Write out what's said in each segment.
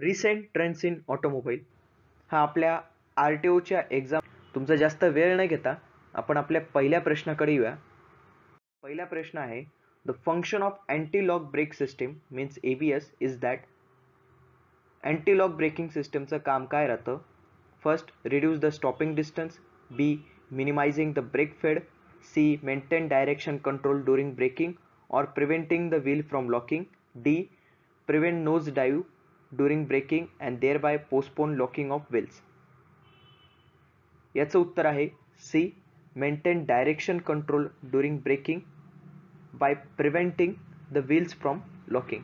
recent trends in automobile हा आपल्या R T ओच्या एक्झाम तुमचा जास्त वेळ न घेता आपण आपल्या पहिल्या प्रश्नाकडे येऊया पहिला प्रश्न आहे the function of anti lock break system means A B S is that anti lock braking सिस्टीमचं काम काय राहतं first reduce the stopping distance B minimising the break फेड C maintain direction control during breaking और preventing the wheel from locking D prevent knows डाईव्ह during and and thereby postpone locking of wheels याचं उत्तर आहे C maintain direction control during breaking bye preventing the wheels from locking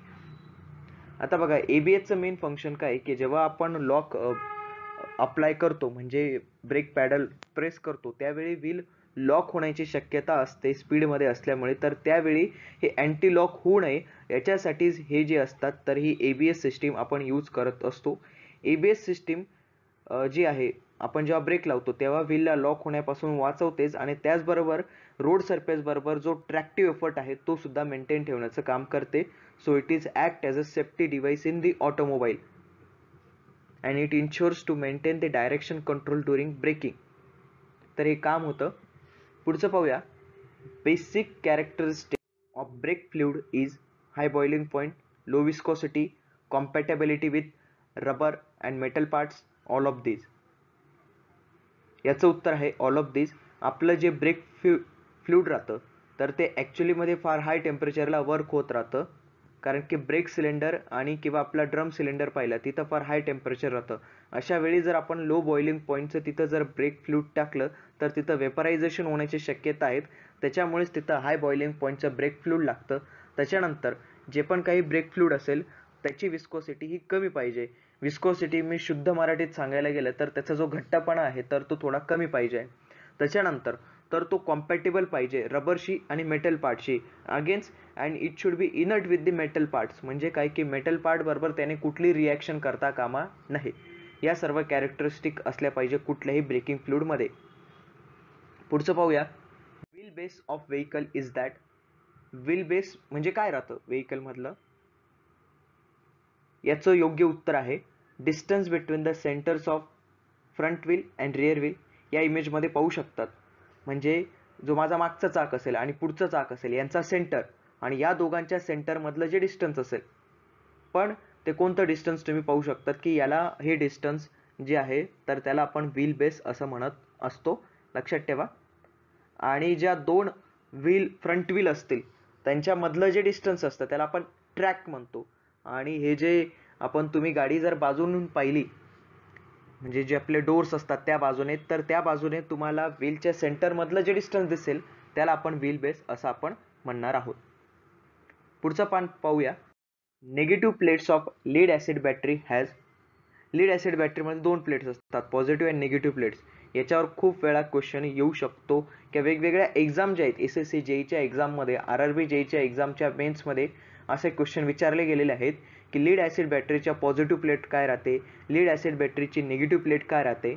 आता बघा A B एचं main function काय की जेव्हा आपण लॉक अप्लाय करतो म्हणजे ब्रेक पॅडल प्रेस करतो त्यावेळी व्हील लॉक होण्याची शक्यता असते स्पीडमध्ये असल्यामुळे तर त्यावेळी हे अँटी लॉक होऊ नये याच्यासाठीच हे जे असतात तर ही ए बी एस सिस्टीम आपण यूज करत असतो ए बी एस सिस्टीम जी आहे आपण जेव्हा ब्रेक लावतो तेव्हा व्हीलला लॉक होण्यापासून वाचवतेच आणि त्याचबरोबर रोड सरफेसबरोबर जो ट्रॅक्टिव्ह एफर्ट आहे तो सुद्धा मेंटेन ठेवण्याचं काम करते so it is act as a safety device in the automobile and it insures to maintain the direction control during braking तर हे काम होतं पुढचं पाहूया basic characteristic of brake fluid is high boiling point low viscosity compatibility with rubber and metal parts all of these याचं उत्तर आहे all of these आपलं जे ब्रेक फ्लू फ्लूड राहतं तर ते ॲक्च्युलीमध्ये फार हाय टेम्परेचरला वर्क होत राहतं कारण की ब्रेक सिलेंडर आणि किंवा आपला ड्रम सिलेंडर पाहिला तिथं फार हाय टेम्परेचर राहतं अशा वेळी जर आपण लो बॉइलिंग पॉईंटचं तिथं जर ब्रेक फ्लूट टाकलं तर तिथं वेपरायझेशन होण्याची शक्यता आहेत त्याच्यामुळेच तिथं हाय बॉइलिंग पॉईंटचं ब्रेक फ्लूड लागतं त्याच्यानंतर जे पण काही ब्रेक फ्लूड असेल त्याची विस्कोसिटी ही कमी पाहिजे विस्कोसिटी मी शुद्ध मराठीत सांगायला गेलं तर त्याचा जो घट्टपणा आहे तर तो थोडा कमी पाहिजे त्याच्यानंतर तर तो कॉम्पॅटेबल पाहिजे रबरशी आणि मेटल पार्टशी against and it should be inert with the metal parts म्हणजे काय की मेटल पार्टबरोबर त्याने कुठली रिॲक्शन करता कामा नाही या सर्व कॅरेक्टरिस्टिक असल्या पाहिजे कुठल्याही ब्रेकिंग फ्लूडमध्ये पुढचं पाहूया wheel base of vehicle is that wheel base म्हणजे काय राहतं व्हेकलमधलं याचं योग्य उत्तर आहे distance between the centres of front wheel and rear wheel या इमेजमध्ये पाहू शकतात म्हणजे जो माझा मागचा चाक असेल आणि पुढचं चाक असेल यांचा सेंटर आणि या दोघांच्या सेंटरमधलं जे डिस्टन्स असेल पण ते कोणतं डिस्टन्स तुम्ही पाहू शकतात की याला हे डिस्टन्स जे आहे तर त्याला आपण व्हील बेस असं म्हणत असतो लक्षात ठेवा आणि ज्या दोन व्हील फ्रंट व्हील असतील त्यांच्यामधलं जे डिस्टन्स असतं त्याला आपण ट्रॅक म्हणतो आणि हे जे आपण तुम्ही गाडी जर बाजूनून पाहिली म्हणजे जे आपले डोर्स असतात त्या बाजूने तर त्या बाजूने तुम्हाला व्हीलच्या सेंटरमधलं जे डिस्टन्स दिसेल त्याला आपण व्हील बेस असं आपण म्हणणार आहोत पुढचं पान पाहूया negative plates of lead acid battery has lead acid बॅटरीमध्ये दोन प्लेट्स असतात पॉझिटिव्ह अँड निगेटिव्ह प्लेट्स याच्यावर खूप वेळा क्वेश्चन येऊ शकतो किंवा वेगवेगळ्या एक्झाम ज्या आहेत एस एस सी जेईच्या e एक्झाममध्ये आर आर बी जेईच्या e एक्झामच्या मेन्समध्ये असे क्वेश्चन विचारले गेलेले आहेत की लीड ॲसिड बॅटरीच्या पॉझिटिव्ह प्लेट काय राहते लीड ॲसिड बॅटरीची निगेटिव्ह प्लेट काय राहते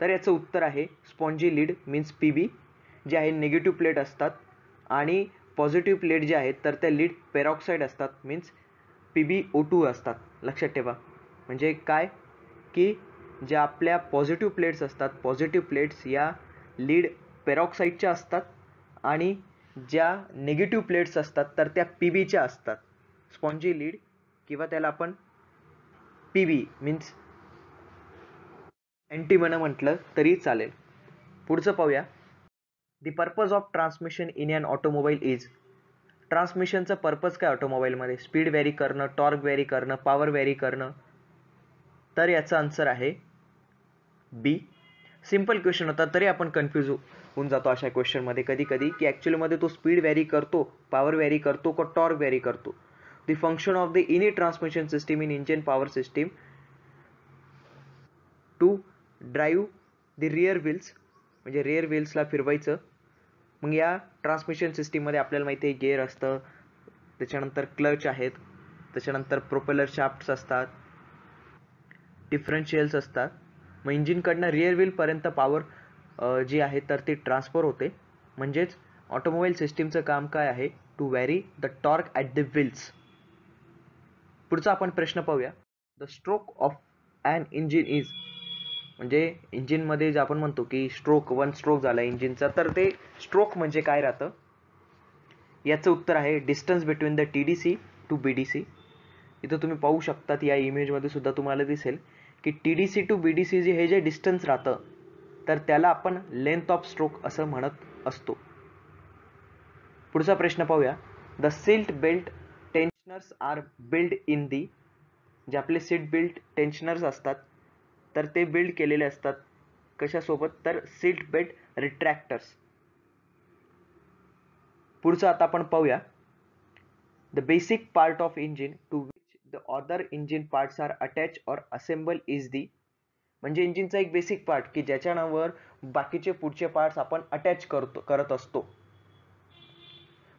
तर याचं उत्तर आहे spongy lead means P B जे आहे निगेटिव्ह प्लेट असतात आणि पॉझिटिव्ह प्लेट जे आहेत तर त्या लीड पेरॉक्साईड असतात means P B O two असतात लक्षात ठेवा म्हणजे काय की ज्या आपल्या पॉझिटिव्ह प्लेट्स असतात पॉझिटिव्ह प्लेट्स या लीड पेरॉक्साईडच्या असतात आणि ज्या निगेटिव्ह प्लेट्स असतात तर त्या पी बीच्या असतात स्पॉन्जी लीड किंवा त्याला आपण पी व्ही मीन्स अँटीमनं म्हटलं तरी चालेल पुढचं पाहूया the purpose of transmission in an automobile is ट्रान्समिशनचं पर्पज काय ऑटोमोबाईलमध्ये स्पीड व्हॅरी करणं टॉर्क व्हॅरी करणं पॉवर व्हॅरी करणं तर याचा आन्सर आहे बी सिम्पल क्वेश्चन होता तरी आपण कन्फ्यूज होऊन जातो अशा क्वेश्चनमध्ये कधी कधी की ॲक्च्युलीमध्ये तो स्पीड व्हॅरी करतो पॉवर व्हॅरी करतो का टॉर्क व्हॅरी करतो the function of the इनी transmission system in engine power system to drive the rear wheels म्हणजे रिअर व्हील्सला फिरवायचं मग या ट्रान्समिशन सिस्टीममध्ये आपल्याला माहिती आहे गेअर असतं त्याच्यानंतर क्लच आहेत त्याच्यानंतर प्रोपेलर शाफ्ट्स असतात डिफरन्शियल्स असतात मग इंजिनकडनं रिअर व्हीलपर्यंत पॉवर जी आहे तर ती ट्रान्सफर होते म्हणजेच ऑटोमोबाईल सिस्टीमचं काम काय आहे to vary the torque at the wheels पुढचा आपण प्रश्न पाहूया the stroke of an engine is म्हणजे इंजिनमध्ये जे आपण म्हणतो की स्ट्रोक वन स्ट्रोक झाला इंजिनचा तर ते स्ट्रोक म्हणजे काय राहतं याचं उत्तर आहे distance between the T D C to B D C इथं तुम्ही पाहू शकता या इमेजमध्ये सुद्धा तुम्हाला दिसेल की T D C to B D C जे हे जे डिस्टन्स राहतं तर त्याला आपण लेंथ ऑफ स्ट्रोक असं म्हणत असतो पुढचा प्रश्न पाहूया the seat belt tensioners are build in the जे आपले सीट बिल्ट टेन्शनर्स असतात तर ते बिल्ड केलेले असतात कशासोबत तर सीट बेल्ट रिट्रॅक्टर्स पुढचं आता आपण पाहूया the basic part of engine to which the other engine parts are attach or assemble is the म्हणजे इंजिनचा एक बेसिक पार्ट की ज्याच्यावर बाकीचे पुढचे पार्ट्स आपण अटॅच करतो करत असतो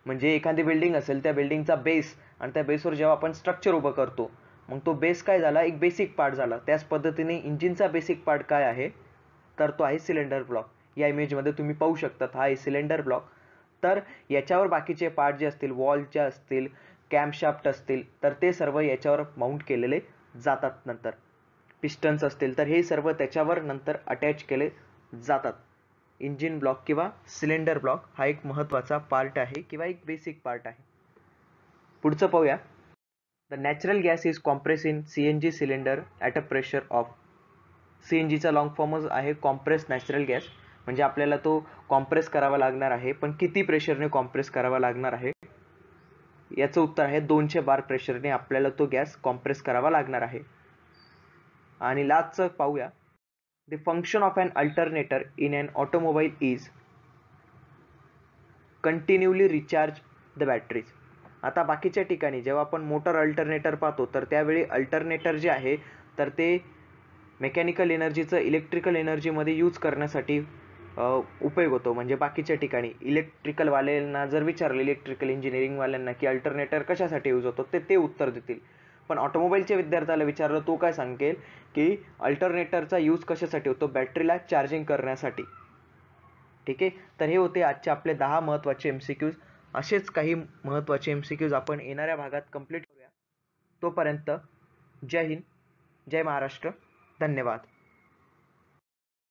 म्हणजे एखादी बिल्डिंग असेल त्या बिल्डिंगचा बेस आणि त्या बेसवर जेव्हा आपण स्ट्रक्चर उभं करतो मग तो बेस काय झाला एक बेसिक पार्ट झाला त्याच पद्धतीने इंजिनचा बेसिक पार्ट काय आहे तर तो आहे सिलेंडर ब्लॉक या इमेजमध्ये तुम्ही पाहू शकता हा आहे सिलेंडर ब्लॉक तर याच्यावर बाकीचे पार्ट जे असतील वॉलचे असतील कॅम्पशाफ्ट असतील तर ते सर्व याच्यावर माउंट केलेले जातात नंतर पिस्टन्स असतील तर हे सर्व त्याच्यावर नंतर अटॅच केले जातात इंजिन ब्लॉक किंवा सिलेंडर ब्लॉक हा एक महत्त्वाचा पार्ट आहे किंवा एक बेसिक पार्ट आहे पुढचं पाहूया the natural gas is compress in C N G cylinder at a pressure of C N जीचा लॉंग फॉर्मच आहे कॉम्प्रेस नॅचरल गॅस म्हणजे आपल्याला तो कॉम्प्रेस करावा लागणार आहे पण किती प्रेशरने कॉम्प्रेस करावा लागणार आहे याचं उत्तर आहे दोनशे बार प्रेशरने आपल्याला तो गॅस कॉम्प्रेस करावा लागणार आहे आणि लास्टचं पाहूया The function of an alternator in an automobile is continually recharge the batteries आता बाकीच्या ठिकाणी जेव्हा आपण मोटर अल्टरनेटर पाहतो तर त्यावेळी अल्टरनेटर जे आहे तर ते मेकॅनिकल एनर्जीचं इलेक्ट्रिकल एनर्जीमध्ये यूज करण्यासाठी उपयोग होतो म्हणजे बाकीच्या ठिकाणी इलेक्ट्रिकलवाल्यांना जर विचारलं इलेक्ट्रिकल इंजिनिअरिंगवाल्यांना की अल्टरनेटर कशासाठी यूज होतो ते ते उत्तर देतील पण ऑटोमोबाईलच्या विद्यार्थ्याला विचारलं तो काय सांगेल की अल्टरनेटरचा यूज कशासाठी होतो बॅटरीला चार्जिंग करण्यासाठी ठीक आहे तर हे होते आजचे आपले दहा महत्त्वाचे एम सी क्यूज असेच काही महत्त्वाचे एम सी क्यूज आपण येणाऱ्या भागात कंप्लीट करूया तोपर्यंत जय हिंद जय महाराष्ट्र धन्यवाद